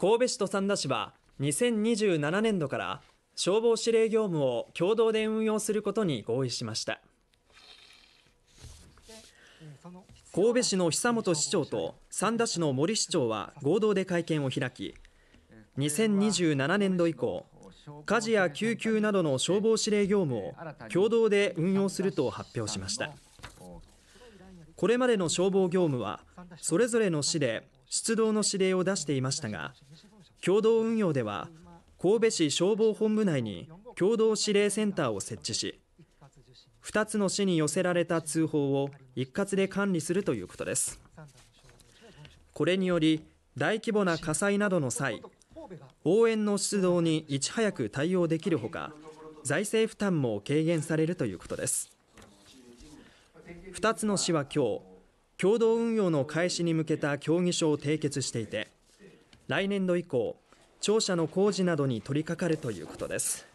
神戸市と三田市は2027年度から消防指令業務を共同で運用することに合意しました神戸市の久本市長と三田市の森市長は合同で会見を開き2027年度以降火事や救急などの消防指令業務を共同で運用すると発表しましたこれまでの消防業務はそれぞれの市で出動の指令を出していましたが共同運用では神戸市消防本部内に共同指令センターを設置し2つの市に寄せられた通報を一括で管理するということですこれにより大規模な火災などの際応援の出動にいち早く対応できるほか財政負担も軽減されるということです2つの市は今日共同運用の開始に向けた協議書を締結していて来年度以降庁舎の工事などに取り掛かるということです。